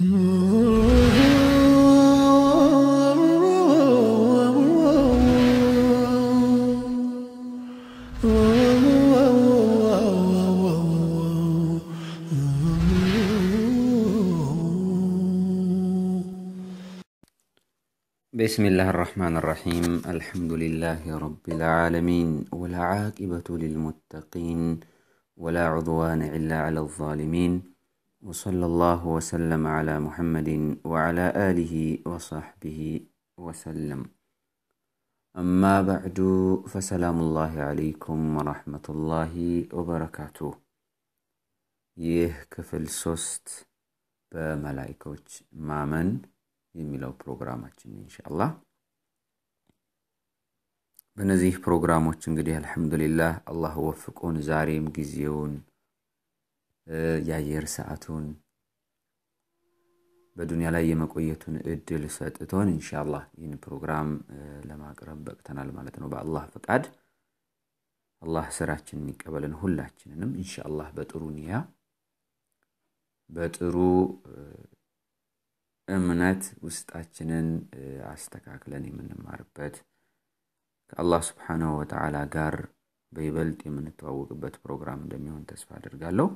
بسم الله الرحمن الرحيم الحمد لله رب العالمين ولا عاقبة للمتقين ولا عدوان إلا على الظالمين وصلى الله وسلم على محمد وعلى آله وصحبه وسلم أما بعد فسلام الله عليكم ورحمة الله وبركاته يه كفل سوست بملايكوش مامن يميلو بروغرامات إن شاء الله بنزيه بروغرامات الحمد لله الله وفقون زاريم جزيون የአየር ሰዓቱን በዱንያ ላይ የመቆየቱን እድል ሰጥቶን እንሻላ ይህን ፕሮግራም ለማቅረብ በቅተናል ማለት ነው። በአላህ ፈቃድ አላህ ስራችንን የሚቀበልን ሁላችንንም ኢንሻአላህ በጥሩ ኒያ በጥሩ እምነት ውስጣችንን አስተካክለን የምንማርበት ከአላህ ስብሓንሁ ወተዓላ ጋር በይበልጥ የምንተዋወቅበት ፕሮግራም እንደሚሆን ተስፋ አድርጋለሁ።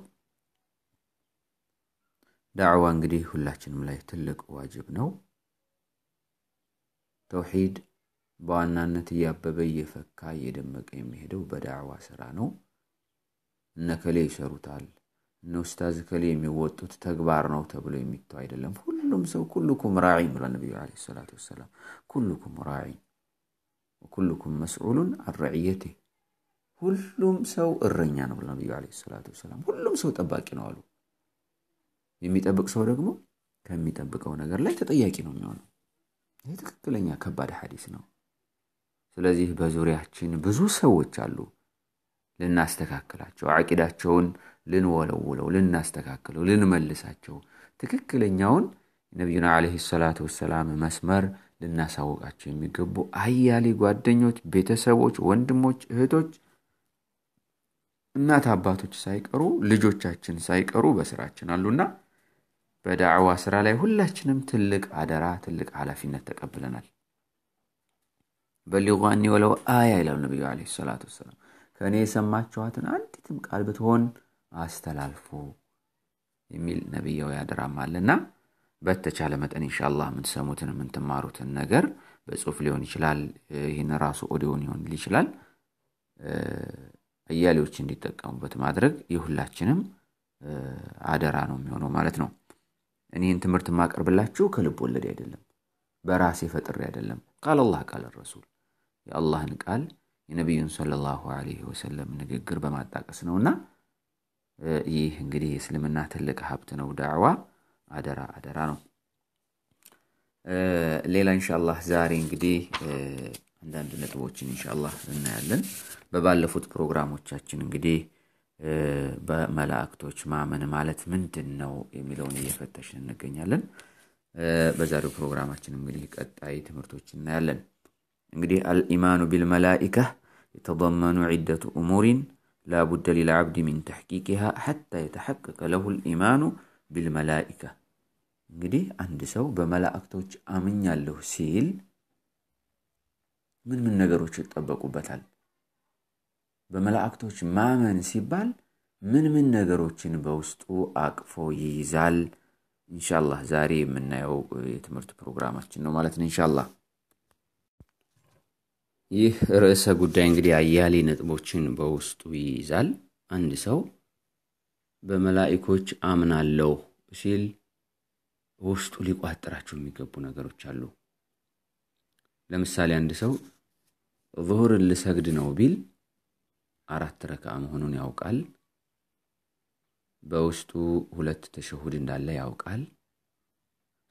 ዳዕዋ እንግዲህ ሁላችንም ላይ ትልቅ ዋጅብ ነው። ተውሒድ በዋናነት እያበበ እየፈካ እየደመቀ የሚሄደው በዳዕዋ ስራ ነው። እነከሌ ይሰሩታል፣ እነ ኡስታዝ ከሌ የሚወጡት ተግባር ነው ተብሎ የሚተው አይደለም። ሁሉም ሰው ኩልኩም ራዒን ብሏል ነቢዩ ለ ሰላቱ ወሰላም። ኩልኩም ራዒ ኩልኩም መስዑሉን አረዕየቴ ሁሉም ሰው እረኛ ነው ብሏል ነቢዩ ለ ሰላቱ ወሰላም። ሁሉም ሰው ጠባቂ ነው አሉ። የሚጠብቅ ሰው ደግሞ ከሚጠብቀው ነገር ላይ ተጠያቂ ነው የሚሆነው። ይህ ትክክለኛ ከባድ ሀዲስ ነው። ስለዚህ በዙሪያችን ብዙ ሰዎች አሉ። ልናስተካክላቸው፣ አቂዳቸውን ልንወለውለው፣ ልናስተካክለው፣ ልንመልሳቸው፣ ትክክለኛውን ነቢዩና አለ ሰላት ወሰላም መስመር ልናሳውቃቸው የሚገቡ አያሌ ጓደኞች፣ ቤተሰቦች፣ ወንድሞች፣ እህቶች፣ እናት አባቶች ሳይቀሩ ልጆቻችን ሳይቀሩ በስራችን አሉና በዳዕዋ ስራ ላይ ሁላችንም ትልቅ አደራ፣ ትልቅ ኃላፊነት ተቀብለናል። በሊጉ አኒ ወለው አያ ይላሉ ነቢዩ ለ ሰላት ወሰላም። ከእኔ የሰማችኋትን አንዲትም ቃል ብትሆን አስተላልፎ የሚል ነቢያው አደራም አለና በተቻለ መጠን እንሻላ የምትሰሙትን የምንትማሩትን ነገር በጽሁፍ ሊሆን ይችላል፣ ይህን ራሱ ኦዲዮ ሊሆን ይችላል፣ አያሌዎች እንዲጠቀሙበት ማድረግ የሁላችንም አደራ ነው የሚሆነው ማለት ነው። እኔን ትምህርት ማቀርብላችሁ ከልብ ወለድ አይደለም፣ በራሴ ፈጥሪ አይደለም። ቃል አላህ ቃል ረሱል የአላህን ቃል የነቢዩን ሰለላሁ ዐለይሂ ወሰለም ንግግር በማጣቀስ ነውና ይህ እንግዲህ የእስልምና ትልቅ ሀብት ነው። ዳዕዋ አደራ አደራ ነው። ሌላ እንሻላ ዛሬ እንግዲህ አንዳንድ ነጥቦችን እንሻላ እናያለን። በባለፉት ፕሮግራሞቻችን እንግዲህ በመላእክቶች ማመን ማለት ምንድን ነው የሚለውን እየፈተሽን እንገኛለን። በዛሬው ፕሮግራማችን እንግዲህ ቀጣይ ትምህርቶች እናያለን። እንግዲህ አልኢማኑ ቢልመላኢካ የተضመኑ ዒደቱ እሙሪን ላቡደ ሊልዓብድ ሚን ተሕቂቅሃ ሓታ የተሐቀቀ ለሁ ልኢማኑ ቢልመላኢካ። እንግዲህ አንድ ሰው በመላእክቶች አምኛለሁ ሲል ምን ምን ነገሮች ይጠበቁበታል? በመላእክቶች ማመን ሲባል ምን ምን ነገሮችን በውስጡ አቅፎ ይይዛል? እንሻላ ዛሬ የምናየው የትምህርት ፕሮግራማችን ነው ማለት ነው። እንሻላ። ይህ ርዕሰ ጉዳይ እንግዲህ አያሌ ነጥቦችን በውስጡ ይይዛል። አንድ ሰው በመላእኮች አምናለሁ ሲል ውስጡ ሊቋጥራቸው የሚገቡ ነገሮች አሉ። ለምሳሌ አንድ ሰው ዙሁርን ልሰግድ ነው ቢል አራት ረክዓ መሆኑን ያውቃል። በውስጡ ሁለት ተሸሁድ እንዳለ ያውቃል።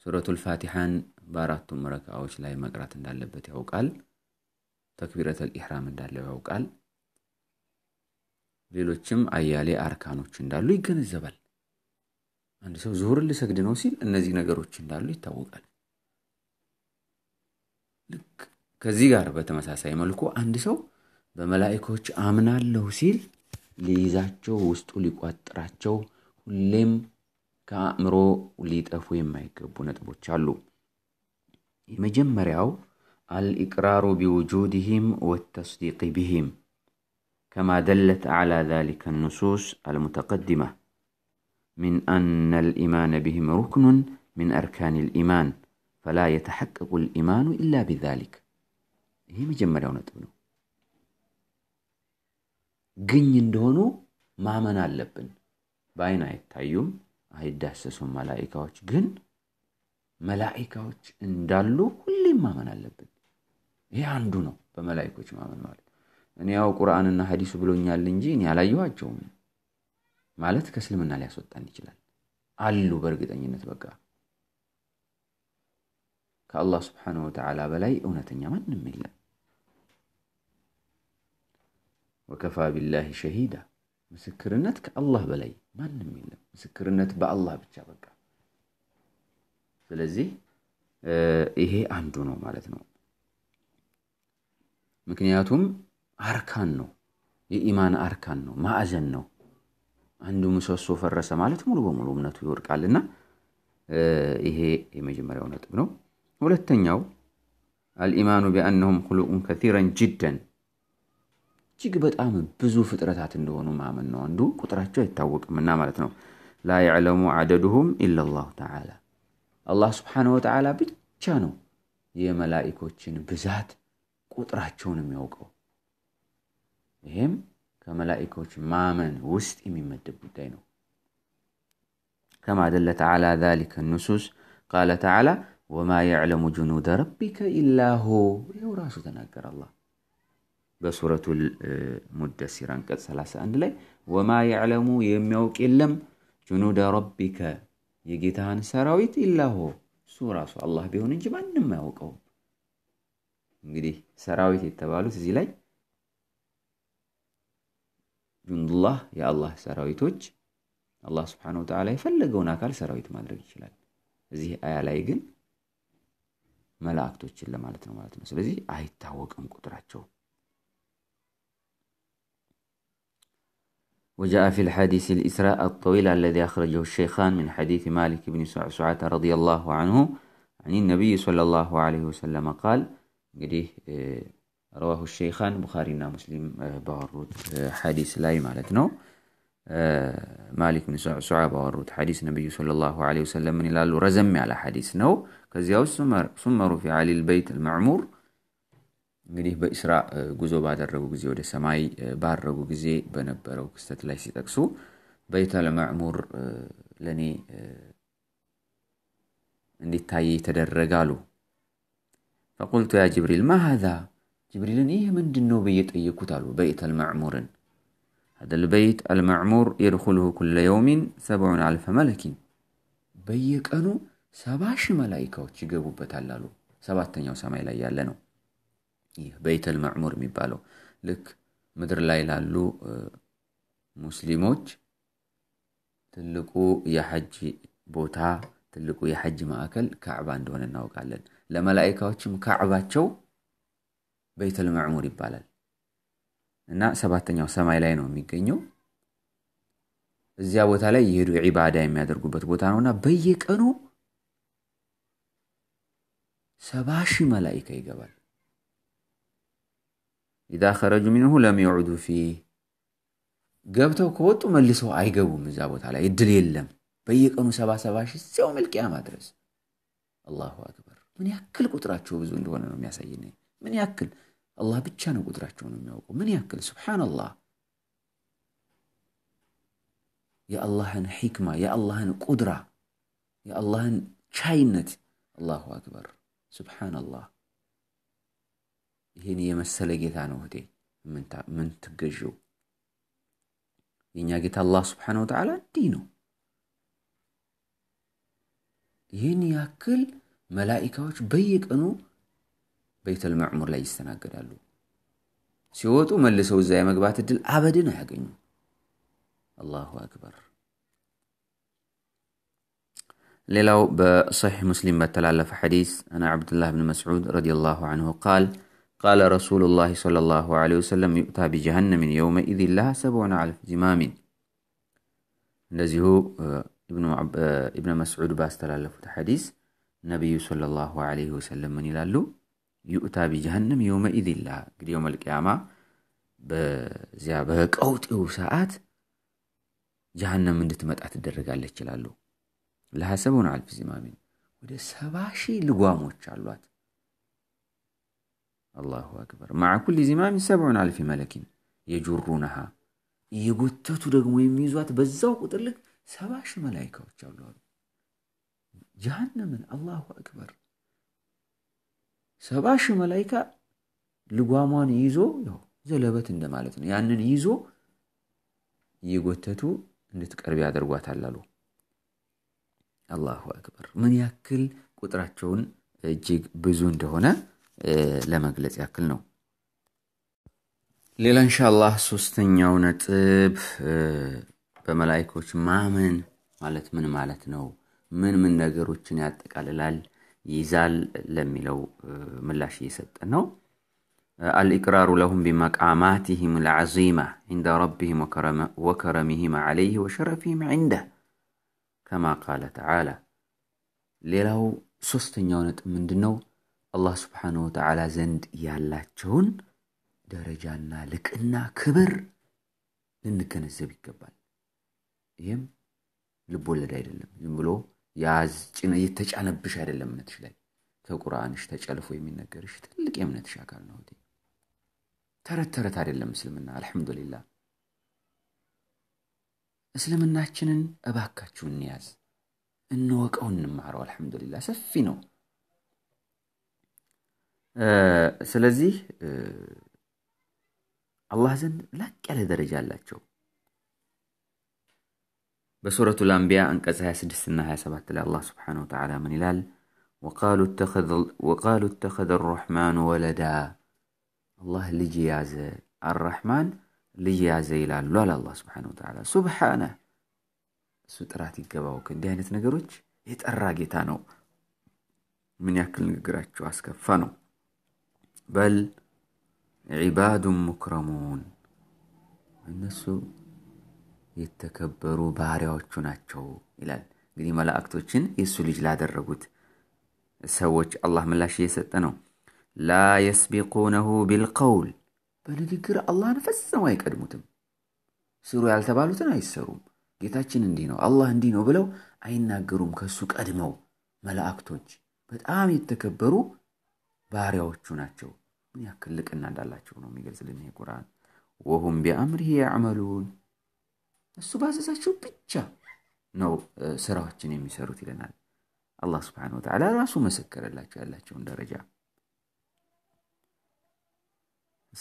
ሱረቱል ፋቲሐን በአራቱም ረክዓዎች ላይ መቅራት እንዳለበት ያውቃል። ተክቢረተል ኢሕራም እንዳለው ያውቃል። ሌሎችም አያሌ አርካኖች እንዳሉ ይገነዘባል። አንድ ሰው ዙሁር ልሰግድ ነው ሲል እነዚህ ነገሮች እንዳሉ ይታወቃል። ልክ ከዚህ ጋር በተመሳሳይ መልኩ አንድ ሰው በመላእክቶች አምናለሁ ሲል ሊይዛቸው ውስጡ ሊቋጥራቸው ሁሌም ከአእምሮ ሊጠፉ የማይገቡ ነጥቦች አሉ የመጀመሪያው አልኢቅራሩ بوجودهم والتصديق بهم كما دلت على ذلك النصوص المتقدمة من أن الإيمان بهم ركن من أركان الإيمان فلا يتحقق الإيمان إلا بذلك هي مجمع لونة ግኝ እንደሆኑ ማመን አለብን። በአይን አይታዩም፣ አይዳሰሱም። መላኢካዎች ግን መላኢካዎች እንዳሉ ሁሌም ማመን አለብን። ይህ አንዱ ነው በመላይኮች ማመን ማለት። እኔ ያው ቁርአንና ሀዲሱ ብሎኛል እንጂ እኔ አላየኋቸውም ማለት ከእስልምና ሊያስወጣን ይችላል። አሉ በእርግጠኝነት በቃ ከአላህ ስብሓነሁ ወተዓላ በላይ እውነተኛ ማንም የለም። ወከፋ ቢላሂ ሸሂዳ ምስክርነት ከአላህ በላይ ማንም የለም። ምስክርነት በአላህ ብቻ በቃ። ስለዚህ ይሄ አንዱ ነው ማለት ነው። ምክንያቱም አርካን ነው፣ የኢማን አርካን ነው፣ ማዕዘን ነው። አንዱ ምሰሶ ፈረሰ ማለት ሙሉ በሙሉ እምነቱ ይወድቃልና ይሄ የመጀመሪያው ነጥብ ነው። ሁለተኛው አልኢማኑ ቢአነሁም ሁሉቁን ከቲረን ጅደን እጅግ በጣም ብዙ ፍጥረታት እንደሆኑ ማመን ነው። አንዱ ቁጥራቸው አይታወቅምና ማለት ነው። ላ ያዕለሙ አደዱሁም ኢለላሁ ተዓላ አላህ ስብሓነሁ ወተዓላ ብቻ ነው የመላኢኮችን ብዛት ቁጥራቸውን የሚያውቀው። ይህም ከመላኢኮች ማመን ውስጥ የሚመደብ ጉዳይ ነው። ከማ ደለ ተዓላ ዛሊከ ኑሱስ ቃለ ተዓላ ወማ ያዕለሙ ጅኑደ ረቢከ ኢላሁ ይኸው ራሱ ተናገር አላህ በሱረቱል ሙደሲር አንቀጽ 31 ላይ ወማ የዕለሙ የሚያውቅ የለም ጁኑደ ረቢከ የጌታህን ሰራዊት ኢላሆ እሱ ራሱ አላህ ቢሆን እንጂ ማንም አያውቀውም። እንግዲህ ሰራዊት የተባሉት እዚህ ላይ ጁንዱላህ የአላህ ሰራዊቶች፣ አላህ ስብሓነ ወተላ የፈለገውን አካል ሰራዊት ማድረግ ይችላል። እዚህ አያ ላይ ግን መላእክቶችን ለማለት ነው ማለት ነው። ስለዚህ አይታወቅም ቁጥራቸው። وجاء في الحديث الإسراء الطويل الذي أخرجه الشيخان من حديث مالك بن سعسعة رضي الله عنه عن النبي صلى الله عليه وسلم قال قديه رواه الشيخان بخارينا مسلم باورود حديث لا يمالتنا مالك بن سعسعة باورود حديث النبي صلى الله عليه وسلم من لالو رزمي على حديث نو كزياو سمر في علي البيت المعمور እንግዲህ በእስራ ጉዞ ባደረጉ ጊዜ ወደ ሰማይ ባረጉ ጊዜ በነበረው ክስተት ላይ ሲጠቅሱ በይተል መዕሙር ለእኔ እንዲታይ ተደረገ አሉ። ፈቁልቱ ያ ጅብሪል ማሃዛ ጅብሪልን ይህ ምንድን ነው ብዬ ጠየኩት አሉ። በይተል መዕሙርን هذا البيت المعمور يدخله كل يوم سبعون ألف ملك በየቀኑ ሰባ ሺህ መላይካዎች ይገቡበታል አሉ። ሰባተኛው ሰማይ ላይ ያለ ነው። ይህ በይተል መዕሙር የሚባለው ልክ ምድር ላይ ላሉ ሙስሊሞች ትልቁ የሐጅ ቦታ ትልቁ የሐጅ ማዕከል ካዕባ እንደሆነ እናውቃለን። ለመላይካዎችም ካዕባቸው በይተል መዕሙር ይባላል እና ሰባተኛው ሰማይ ላይ ነው የሚገኘው። እዚያ ቦታ ላይ የሄዱ ዒባዳ የሚያደርጉበት ቦታ ነው እና በየቀኑ ሰባ ሺህ መላይካ ይገባል። إذا خرجوا منه لم يعدوا فيه قبتوا كوتوا ملسوا أي قبوا من زابوت على يدل يلم بيقنوا سبع سبع شي سوم القيامة درس الله أكبر من يأكل شو بزو اندونا نوم ياسيني من يأكل الله بتشانو شو من يوقو من يأكل سبحان الله يا الله اللهن حكمة يا الله اللهن قدرة يا الله اللهن شاينت الله أكبر سبحان الله ይህን የመሰለ ጌታ ነው እህቴ ምን ትገዥው የእኛ ጌታ አላህ ስብሓን ወተዓላ እንዲህ ነው ይህን ያክል መላኢካዎች በየቀኑ በይተል ላይ ይስተናገዳሉ ሲወጡ መልሰው እዛ የመግባት እድል አበድን አያገኙ አላሁ አክበር ሌላው በሰሒሕ ሙስሊም በተላለፈ ሐዲስ አና ዓብድላህ ብን መስዑድ ረዲየላሁ አንሁ ቃል قال رسول الله صلى الله عليه وسلم يؤتى بجهنم يومئذ لها سبعون ألف زمام እንደዚሁ ኢብነ መስዑድ ባስተላለፉት ሐዲስ ነቢዩ ሰለላሁ ዐለይሂ ወሰለም ምን ይላሉ? ዩእታ ቢጀሃንም የውመኢዝ ላ እንግዲህ የውመል ቅያማ በዚያ በቀውጤው ሰዓት ጀሃነም እንድትመጣ ትደረጋለች ይላሉ። ለሐሰቡን አልፍ ዚማሚን ወደ ሰባ ሺህ ልጓሞች አሏት። አላሁ አክበር። ማዕ ኩል ዚማም ሰብዑን አልፊ መለኪን የጁሩነሃ እየጎተቱ ደግሞ የሚይዟት በዛው ቁጥር ልክ ሰባ ሺህ መላይካዎች አሉ አሉ። ጀሃነምን አላሁ አክበር። ሰባ ሺህ መላይካ ልጓሟን ይዞ ዘለበት እንደማለት ነው። ያንን ይዞ እየጎተቱ እንድትቀርብ ያደርጓታል አሉ። አላሁ አክበር። ምን ያክል ቁጥራቸውን እጅግ ብዙ እንደሆነ ለመግለጽ ያክል ነው ሌላ እንሻላህ ሶስተኛው ነጥብ በመላይኮች ማመን ማለት ምን ማለት ነው ምን ምን ነገሮችን ያጠቃልላል ይይዛል ለሚለው ምላሽ እየሰጠ ነው الإقرار لهم بمقاماتهم العظيمة عند ربهم وكرمهم عليه وشرفهم عنده كما قال ተዓላ ሌላው ሶስተኛው ነጥብ ምንድን ነው አላህ ስብሓን ወተዓላ ዘንድ ያላቸውን ደረጃና ልቅና ክብር ልንገነዘብ ይገባል። ይህም ልቦለድ አይደለም። ዝም ብሎ ያዝ የተጫነብሽ አይደለም። እምነትሽ ላይ ከቁርአንሽ ተጨልፎ የሚነገርሽ ትልቅ የእምነትሽ አካል ነው። ተረት ተረት አይደለም እስልምና። አልሐምዱሊላ እስልምናችንን እባካችሁ እንያዝ፣ እንወቀው፣ እንማረው። አልሐምዱሊላ ሰፊ ነው። ስለዚህ አላህ ዘንድ ላቅ ያለ ደረጃ አላቸው። በሱረቱ ላምቢያ አንቀጽ 26 እና 27 ላይ አላህ ስብሓነሁ ወተዓላ ምን ይላል? ወቃሉ እተኸዘ አረሕማኑ ወለዳ፣ አላህ ልጅ የያዘ አራሕማን ልጅ የያዘ ይላሉ አለ አላ ስብሓነሁ ወተዓላ። ሱብሓነ እሱ ጥራት ይገባው። ከእንዲህ አይነት ነገሮች የጠራ ጌታ ነው። ምን ያክል ንግግራቸው አስከፋ ነው። بل ዒባዱ ሙክረሙን እነሱ የተከበሩ ባህሪያዎቹ ናቸው ይላል። እንግዲህ መላእክቶችን የእሱ ልጅ ላደረጉት ሰዎች አላህ ምላሽ እየሰጠ ነው። ላ የስቢቁነሁ ቢልቀውል በንግግር አላህን ፈጽመው አይቀድሙትም። ስሩ ያልተባሉትን አይሰሩም። ጌታችን እንዲህ ነው፣ አላህ እንዲህ ነው ብለው አይናገሩም። ከእሱ ቀድመው መላእክቶች በጣም የተከበሩ ባሪያዎቹ ናቸው። ምን ያክል ልቅና እንዳላቸው ነው የሚገልጽልን ይሄ ቁርአን። ወሁም ቢአምሪሂ ያዕመሉን እሱ ባዘዛቸው ብቻ ነው ስራዎችን የሚሰሩት ይለናል። አላህ ስብሓነሁ ወተዓላ ራሱ መሰከረላቸው ያላቸውን ደረጃ።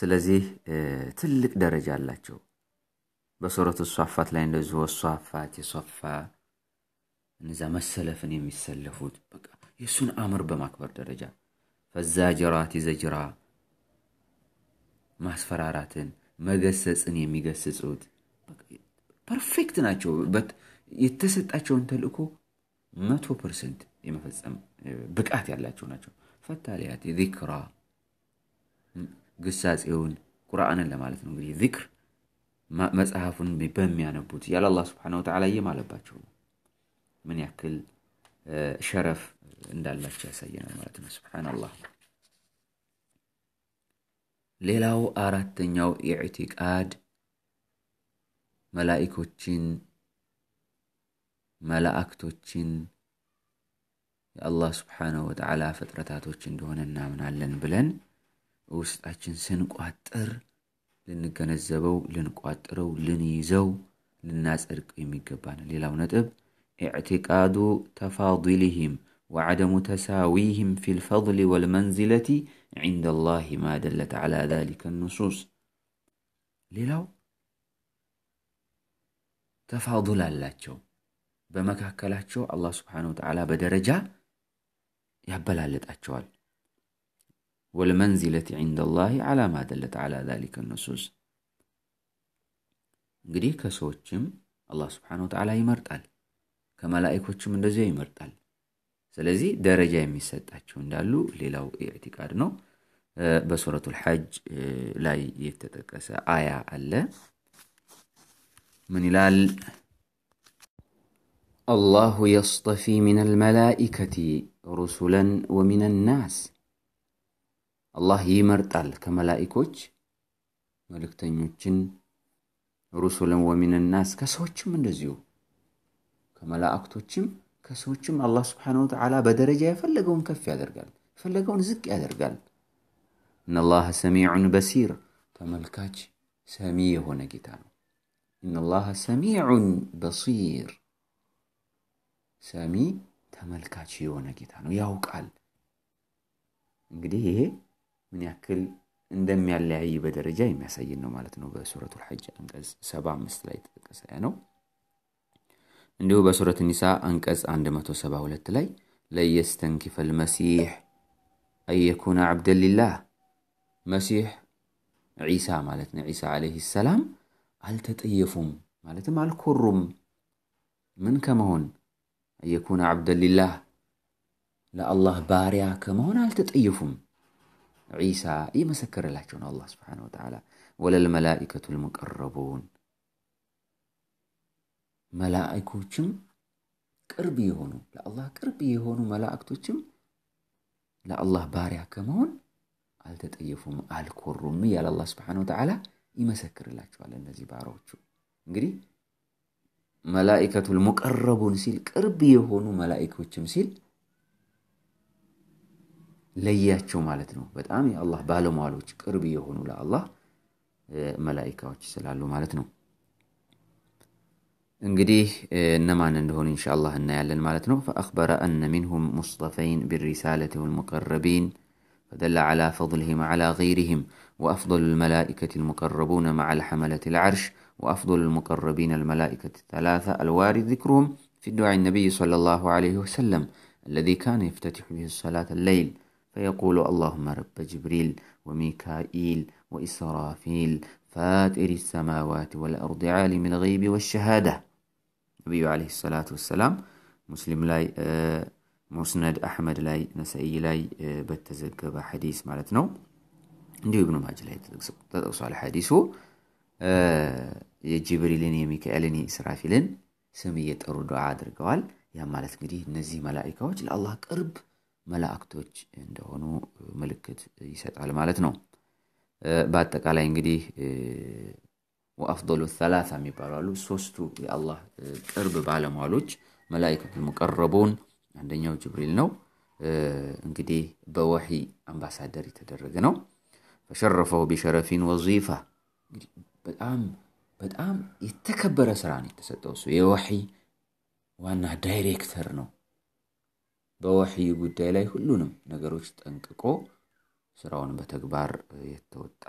ስለዚህ ትልቅ ደረጃ አላቸው። በሱረቱ ሷፋት ላይ እንደዚሁ ወሷፋት የሷፋ እነዚያ መሰለፍን የሚሰለፉት በቃ የእሱን አምር በማክበር ደረጃ ፈዛጅራት ዘጅራ ማስፈራራትን መገሰጽን የሚገስጹት ፐርፌክት ናቸው። የተሰጣቸውን ተልእኮ መቶ ፐርሰንት የመፈጸም ብቃት ያላቸው ናቸው። ፈታሊያት ዚክራ ግሳጼውን ቁርአንን ለማለት ነው እንግዲህ ዚክር መጽሐፉን በሚያነቡት ያለ አላ ስብሐነ ወተዓላ የማለባቸው ምን ያክል ሸረፍ እንዳላቸው ያሳየናል ማለት ነው ስብናላህ ሌላው አራተኛው ኢዕቲቃድ መላኢኮችን መላእክቶችን የአላህ ስብሓነሁ ወተዓላ ፍጥረታቶች እንደሆነ እናምናለን ብለን ውስጣችን ስንቋጥር ልንገነዘበው ልንቋጥረው ልንይዘው ልናጸድቀው የሚገባ ነው ሌላው ነጥብ ኢዕቲቃዱ ተፋዲልህም وعدم تساويهم في الفضل والمنزلة عند الله ما دلت على ذلك النصوص ሌላው ተፋضል አላቸው በመካከላቸው አላህ ስብሓን ወተዓላ በደረጃ ያበላልጣቸዋል። ወልመንዚለት ዒንደ ላህ አላ ማደለት አላ ዛሊከ ነሱስ እንግዲህ ከሰዎችም አላህ ስብሓን ወተዓላ ይመርጣል ከመላእኮችም እንደዚያ ይመርጣል ስለዚህ ደረጃ የሚሰጣቸው እንዳሉ ሌላው ኢዕቲቃድ ነው በሱረቱ ልሐጅ ላይ የተጠቀሰ አያ አለ من هلال الله يصطفي من الملائكة رسلا ومن الناس الله يمرطال كملائكوች መልእክተኞችን رسلا ومن الناس ከሰዎችም እንደዚሁ ከመላእክቶችም ከሰዎችም አላህ ስብሓነሁ ወተዓላ በደረጃ የፈለገውን ከፍ ያደርጋል፣ የፈለገውን ዝቅ ያደርጋል። ኢነላህ ሰሚዑን በሲር ተመልካች ሰሚ የሆነ ጌታ ነው። ኢነላህ ሰሚዑን በሲር ሰሚ ተመልካች የሆነ ጌታ ነው፣ ያውቃል። እንግዲህ ይሄ ምን ያክል እንደሚያለያይ በደረጃ የሚያሳየን ነው ማለት ነው። በሱረቱል ሐጅ አንቀጽ ሰባ አምስት ላይ የተጠቀሰ ነው። عنده بسورة النساء أنكز عند ما تسبى ولتلي لا يستنكف المسيح أن يكون عبدا لله مسيح عيسى مالتنا عيسى عليه السلام هل تتأيفهم مالتنا مع الكرم من كما هون أن يكون عبدا لله لا الله باريا كما هون هل تتأيفهم عيسى إيه مسكر الله الله سبحانه وتعالى ولا الملائكة المقربون መላእኮችም ቅርብ የሆኑ ለአላህ ቅርብ የሆኑ መላእክቶችም ለአላህ ባሪያ ከመሆን አልተጠየፉም፣ አልኮሩም እያለ አላህ ስብሓነሁ ወተዓላ ይመሰክርላቸዋል። እነዚህ ባሮቹ እንግዲህ መላኢከቱል ሙቀረቡን ሲል ቅርብ የሆኑ መላኢኮችም ሲል ለያቸው ማለት ነው። በጣም የአላህ ባለሟሎች ቅርብ የሆኑ ለአላህ መላኢካዎች ስላሉ ማለት ነው። እንግዲህ إن شاء الله أن يعلن مالتنا فأخبر أن منهم مصطفين بالرسالة والمقربين فدل على فضلهم على غيرهم وأفضل الملائكة المقربون مع الحملة العرش وأفضل المقربين الملائكة الثلاثة الوارد ذكرهم في دعاء النبي صلى الله عليه وسلم الذي كان يفتتح به الصلاة الليل فيقول اللهم رب جبريل وميكائيل وإسرافيل فاتر السماوات والأرض عالم الغيب والشهادة ነቢዩ ለ ሰላት ወሰላም ሙስሊም ላይ ሙስነድ አሕመድ ላይ ነሰኢ ላይ በተዘገበ ሐዲስ ማለት ነው እንዲሁ ብኑ ማጅ ላይ ተጠቅሷል ሐዲሱ የጅብሪልን የሚካኤልን የእስራፊልን ስም እየጠሩ ዱዓ አድርገዋል ያ ማለት እንግዲህ እነዚህ መላእካዎች ለአላህ ቅርብ መላእክቶች እንደሆኑ ምልክት ይሰጣል ማለት ነው በአጠቃላይ እንግዲህ ወአፍዶሉ ሰላሳ የሚባሉ አሉ። ሶስቱ የአላህ ቅርብ ባለሟሎች መላኢከቱል ሙቀረቡን አንደኛው ጅብሪል ነው። እንግዲህ በወሒ አምባሳደር የተደረገ ነው። ፈሸረፈው ቢሸረፊን ወዚፋ በጣም በጣም የተከበረ ስራ ነው የተሰጠው። እሱ የወሒ ዋና ዳይሬክተር ነው። በወሒ ጉዳይ ላይ ሁሉንም ነገሮች ጠንቅቆ ስራውን በተግባር የተወጣ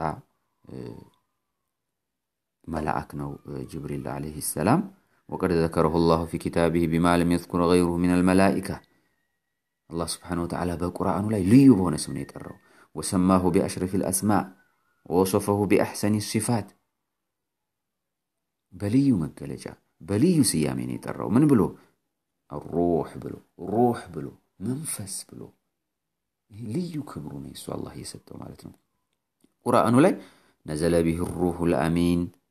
نو آه، جبريل عليه السلام وقد ذكره الله في كتابه بما لم يذكر غيره من الملائكة الله سبحانه وتعالى بقرآن لا ليبون اسمه يتره وسماه بأشرف الأسماء ووصفه بأحسن الصفات بلي مكلجة بلي سيامين يتره من بلو الروح بلو الروح بلو منفس بلو لي كبرون يسوى الله يسته مالتنا قرآن لا نزل به الروح الأمين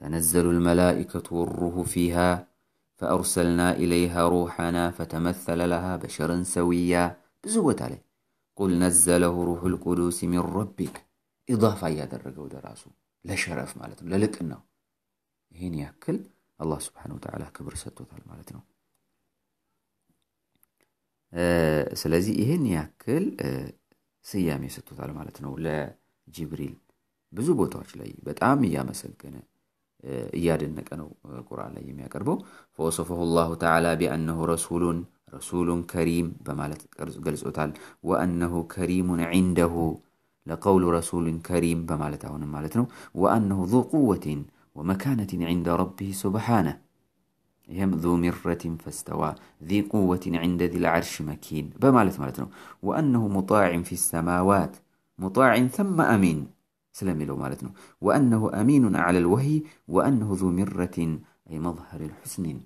تنزل الملائكة والروح فيها فأرسلنا إليها روحنا فتمثل لها بشرا سويا بزوت عليه قل نزله روح القدس من ربك إضافة يدرجه ودراسه لشرف مالتهم إنه هين يأكل الله سبحانه وتعالى كبر مالتنا آه، سلازي ማለት يأكل أه سيامي سطوت على مالتنا ولا جبريل ለጅብሪል ብዙ لي ላይ يا እያመሰገነ إيادن نكأنو قرآن لي ميا كربو فوصفه الله تعالى بأنه رسول رسول كريم بمالت قلس أتال وأنه كريم عنده لقول رسول كريم بمالت هون مالتنو وأنه ذو قوة ومكانة عند ربه سبحانه يهم ذو مرة فاستوى ذي قوة عند ذي العرش مكين بمالت مالتنو وأنه مطاع في السماوات مطاع ثم أمين ስለሚለው ማለት ነው ወአነሁ አሚኑን አላ ልወህይ ወአነሁ ዙ ሚረትን አይ መظሀር ልሑስኒን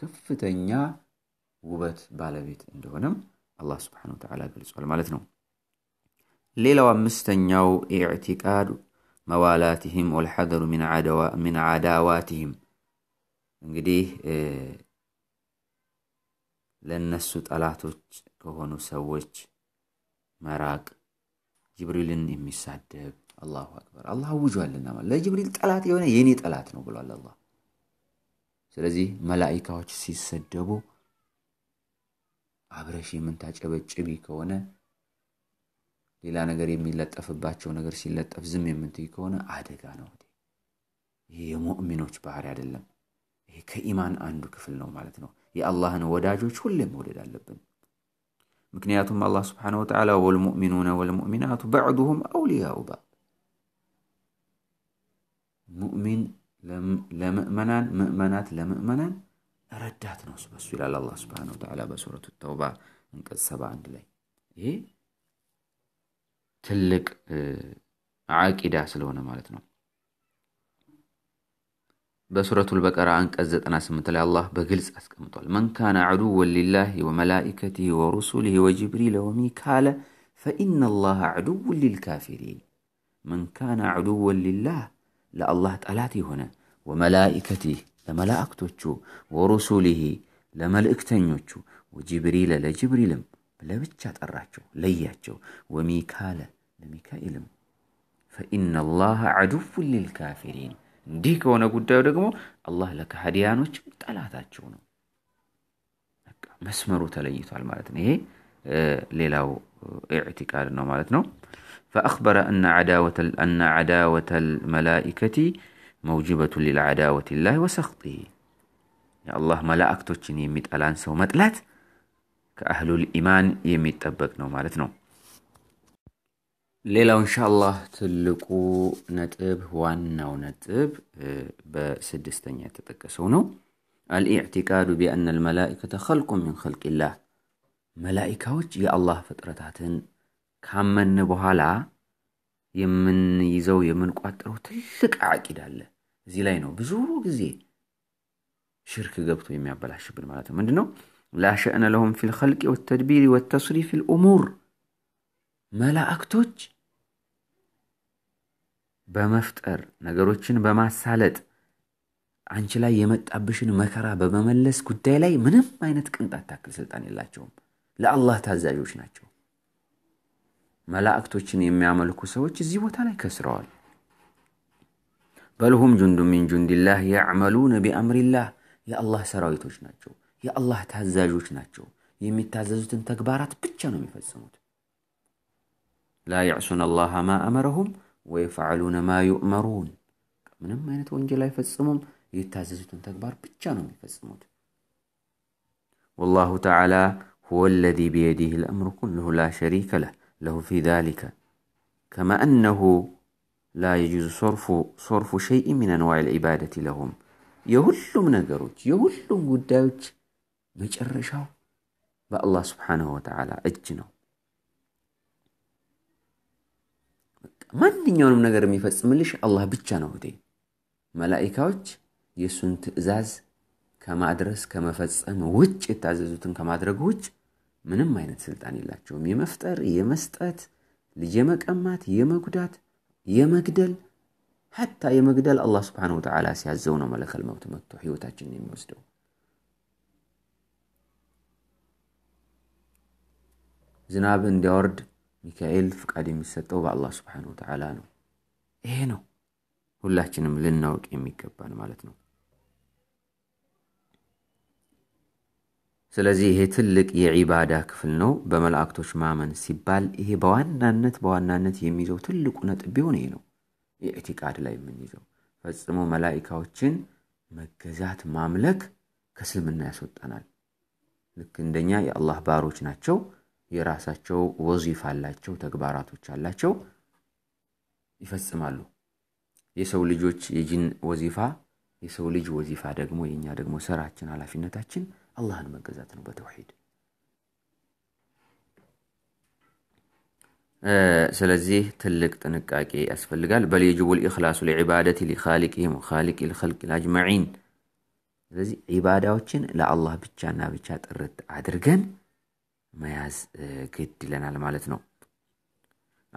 ከፍተኛ ውበት ባለቤት እንደሆነም አላህ ስብሓን ወተዓላ ገልጿል ማለት ነው ሌላው አምስተኛው ኢዕቲቃድ መዋላትህም ወልሐደሩ ሚን ዓዳዋትህም እንግዲህ ለእነሱ ጠላቶች ከሆኑ ሰዎች መራቅ ጅብሪልን የሚሳደብ አላሁ አክበር አላህ አውጇልና ማለት ለጅብሪል ጠላት የሆነ የእኔ ጠላት ነው ብሏል አላህ። ስለዚህ መላኢካዎች ሲሰደቡ አብረሽ የምንታጨበጭቢ ከሆነ ሌላ ነገር የሚለጠፍባቸው ነገር ሲለጠፍ ዝም የምትይ ከሆነ አደጋ ነው። ይሄ የሙእሚኖች ባህር አይደለም። ይሄ ከኢማን አንዱ ክፍል ነው ማለት ነው። የአላህን ወዳጆች ሁሌ መውደድ አለብን። مكنياتهم الله سبحانه وتعالى والمؤمنون والمؤمنات بعضهم أولياء بعض مؤمن لمؤمنا مؤمنات لمؤمنا ردات نص بس إلى الله سبحانه وتعالى بسورة التوبة من قد سبع عند لي إيه تلك عاكدة سلونا مالتنا በሱረቱል በቀራ አንቀጽ 98 ላይ አላህ በግልጽ አስቀምጧል። መን ካነ ዐዱወን ሊላሂ ወመላኢከቲሂ ወሩሱሊሂ ወጅብሪለ ወሚካለ ፈኢነ አላህ ዐዱውን ሊልካፊሪን። መን ካነ ዐዱወን ሊላህ ለአላህ ጠላት የሆነ ወመላኢከቲህ ለመላእክቶቹ ወሩሱሊሂ ለመልእክተኞቹ ወጅብሪል ለጅብሪልም ለብቻ ጠራቸው ለያቸው፣ ወሚካለ ለሚካኤልም ፈኢነ አላህ ዐዱውን ሊልካፊሪን እንዲህ ከሆነ ጉዳዩ ደግሞ አላህ ለከሃዲያኖችም ጠላታቸው ነው። መስመሩ ተለይቷል ማለት ነው። ይሄ ሌላው ኢዕቲቃድ ነው ማለት ነው። ፈአኽበረ አነ ዓዳወተ ልመላኢከቲ መውጅበቱ ሊልዓዳወት ላህ ወሰኽጢህ የአላህ መላእክቶችን የሚጠላን ሰው መጥላት ከአህሉል ኢማን የሚጠበቅ ነው ማለት ነው። ሌላው እንሻአላህ ትልቁ ነጥብ ዋናው ነጥብ በስድስተኛ የተጠቀሰው ነው። አልኢዕቲቃዱ ቢአነ ልመላኢከተ ኸልቁ ሚን ኸልቂላህ መላኢካዎች የአላህ ፍጥረታትን ካመን በኋላ የምንይዘው የምንቋጠረው ትልቅ አቂዳ አለ። እዚህ ላይ ነው ብዙ ጊዜ ሽርክ ገብቶ የሚያበላሽብን ማለት ነው። ምንድነው? ላሸእነ ለሁም ፊል ኸልቂ ወተድቢሪ ወተስሪፊ ልኡሙር መላእክቶች በመፍጠር ነገሮችን በማሳለጥ አንቺ ላይ የመጣብሽን መከራ በመመለስ ጉዳይ ላይ ምንም አይነት ቅንጣት ታክል ስልጣን የላቸውም። ለአላህ ታዛዦች ናቸው። መላእክቶችን የሚያመልኩ ሰዎች እዚህ ቦታ ላይ ከስረዋል። በልሁም ጁንዱ ሚን ጁንዲላህ ያዕመሉነ ቢአምሪላህ የአላህ ሰራዊቶች ናቸው። የአላህ ታዛዦች ናቸው። የሚታዘዙትን ተግባራት ብቻ ነው የሚፈጽሙት። ላ ያዕሱን አላህ ማ አመረሁም ويفعلون ما يؤمرون من ما ينت وانجلا يفسمون يتعززون تكبر بتشانهم يفسمون والله تعالى هو الذي بيده الأمر كله لا شريك له له في ذلك كما أنه لا يجوز صرف صرف شيء من أنواع العبادة لهم يهل من قروج يهل من قدوج الله سبحانه وتعالى أجنه ማንኛውንም ነገር የሚፈጽምልሽ አላህ ብቻ ነው እህቴ። መላኢካዎች የእሱን ትእዛዝ ከማድረስ ከመፈጸም ውጭ የታዘዙትን ከማድረግ ውጭ ምንም አይነት ስልጣን የላቸውም። የመፍጠር፣ የመስጠት፣ የመቀማት፣ የመጉዳት፣ የመግደል ሐታ የመግደል አላህ ስብሓነሁ ወተዓላ ሲያዘው ነው መለከል መብት መጥቶ ህይወታችንን የሚወስደው። ዝናብ እንዲያወርድ ሚካኤል ፍቃድ የሚሰጠው በአላ ስብን ወተዓላ ነው። ይሄ ነው ሁላችንም ልናውቅ የሚገባን ማለት ነው። ስለዚህ ይሄ ትልቅ የዒባዳ ክፍል ነው። በመላእክቶች ማመን ሲባል ይሄ በዋናነት በዋናነት የሚይዘው ትልቁ ነጥብ ቢሆን ይሄ ነው። የኢዕቲቃድ ላይ የምንይዘው ፈጽሞ መላይካዎችን መገዛት ማምለክ ከስልምና ያስወጣናል። ልክ እንደኛ የአላህ ባሮች ናቸው። የራሳቸው ወዚፍ አላቸው፣ ተግባራቶች አላቸው፣ ይፈጽማሉ። የሰው ልጆች የጂን ወዚፋ የሰው ልጅ ወዚፋ ደግሞ የእኛ ደግሞ ስራችን፣ ኃላፊነታችን አላህን መገዛት ነው በተውሂድ። ስለዚህ ትልቅ ጥንቃቄ ያስፈልጋል። በል የጅቡ ልእክላሱ ልዕባደቲ ሊካሊቅህም ካሊቅ ልከልቅ ልአጅመዒን። ስለዚህ ዒባዳዎችን ለአላህ ብቻና ብቻ ጥርት አድርገን መያዝ ግድ ይለናል ማለት ነው።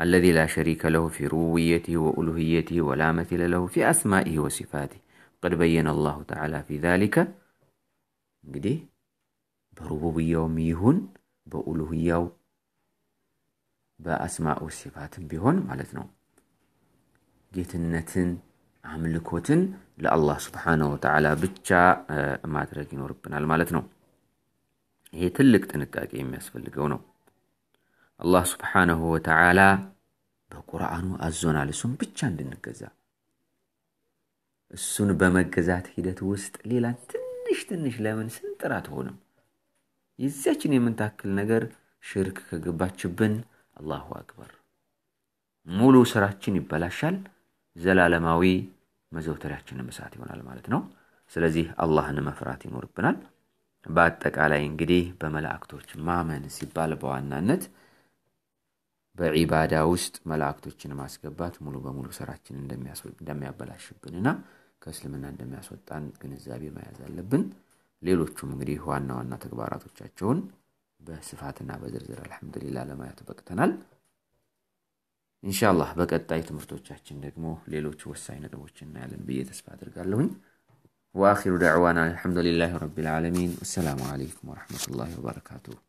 አለዚ ላ ሸሪከ ለሁ ፊ ሩቡየትህ ወኡሉህየትህ ወላ መሲለ ለሁ ፊ አስማኢህ ወሲፋትህ ወቀድ በየነ አላሁ ተዓላ ፊ ዛሊከ እንግዲህ በሩቡብያውም ይሁን በኡሉህያው በአስማኡ ሲፋትም ቢሆን ማለት ነው ጌትነትን አምልኮትን ለአላህ ስብሓነ ወተዓላ ብቻ ማድረግ ይኖርብናል ማለት ነው። ይሄ ትልቅ ጥንቃቄ የሚያስፈልገው ነው። አላህ ስብሓነሁ ወተዓላ በቁርአኑ አዞናል እሱን ብቻ እንድንገዛ። እሱን በመገዛት ሂደት ውስጥ ሌላ ትንሽ ትንሽ ለምን ስንጥር አትሆንም? የዚያችን የምንታክል ነገር ሽርክ ከገባችብን አላሁ አክበር ሙሉ ስራችን ይበላሻል። ዘላለማዊ መዘውተሪያችንም መሳት ይሆናል ማለት ነው። ስለዚህ አላህን መፍራት ይኖርብናል። በአጠቃላይ እንግዲህ በመላእክቶች ማመን ሲባል በዋናነት በዒባዳ ውስጥ መላእክቶችን ማስገባት ሙሉ በሙሉ ስራችን እንደሚያበላሽብን ከእስልምና እንደሚያስወጣን ግንዛቤ መያዝ አለብን። ሌሎቹም እንግዲህ ዋና ዋና ተግባራቶቻቸውን በስፋትና በዝርዝር አልሐምዱሊላ ለማየት በቅተናል። ኢንሻላህ በቀጣይ ትምህርቶቻችን ደግሞ ሌሎች ወሳኝ ነጥቦች እናያለን ብዬ ተስፋ አድርጋለሁኝ። وآخر دعوانا الحمد لله رب العالمين والسلام عليكم ورحمة الله وبركاته